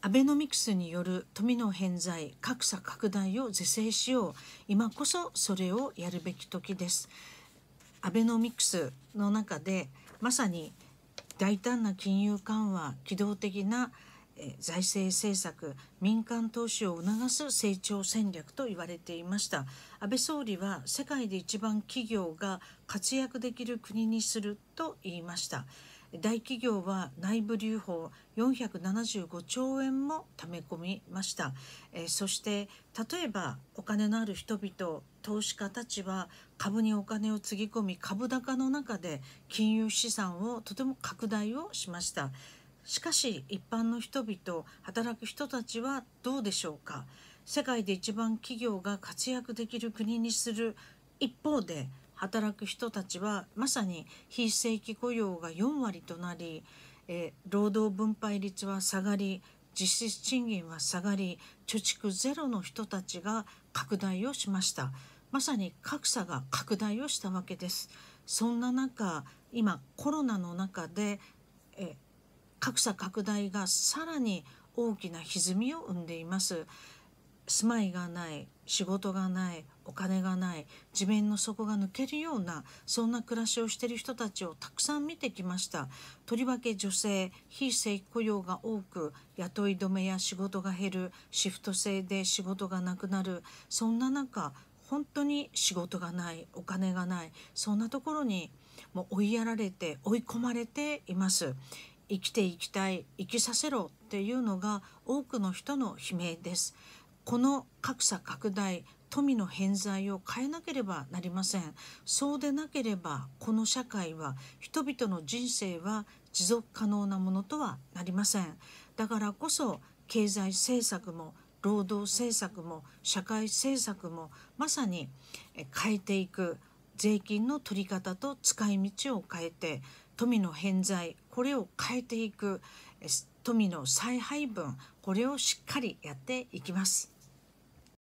アベノミクスによる富の偏在格差拡大を是正しよう今こそそれをやるべき時ですアベノミクスの中でまさに大胆な金融緩和機動的な財政政策民間投資を促す成長戦略と言われていました安倍総理は世界で一番企業が活躍できる国にすると言いました大企業は内部留保475兆円も貯め込みました、えー、そして例えばお金のある人々投資家たちは株にお金をつぎ込み株高の中で金融資産をとても拡大をしましたしかし一般の人々働く人たちはどうでしょうか世界で一番企業が活躍できる国にする一方で働く人たちはまさに非正規雇用が4割となり、えー、労働分配率は下がり実質賃金は下がり貯蓄ゼロの人たちが拡大をしましたまさに格差が拡大をしたわけですそんな中今コロナの中で、え格差拡大がさらに大きな歪みを生んでいます住まいがない仕事がないお金がない地面の底が抜けるようなそんな暮らしをしている人たちをたくさん見てきましたとりわけ女性非正規雇用が多く雇い止めや仕事が減るシフト制で仕事がなくなるそんな中本当に仕事がないお金がないそんなところにもう追いやられて追い込まれています生きていきたい生きさせろっていうのが多くの人の悲鳴ですこの格差拡大富の偏在を変えなければなりませんそうでなければこの社会は人々の人生は持続可能なものとはなりませんだからこそ経済政策も労働政策も社会政策もまさに変えていく税金の取り方と使い道を変えて富の偏在これを変えていく富の再配分これをしっかりやっていきます。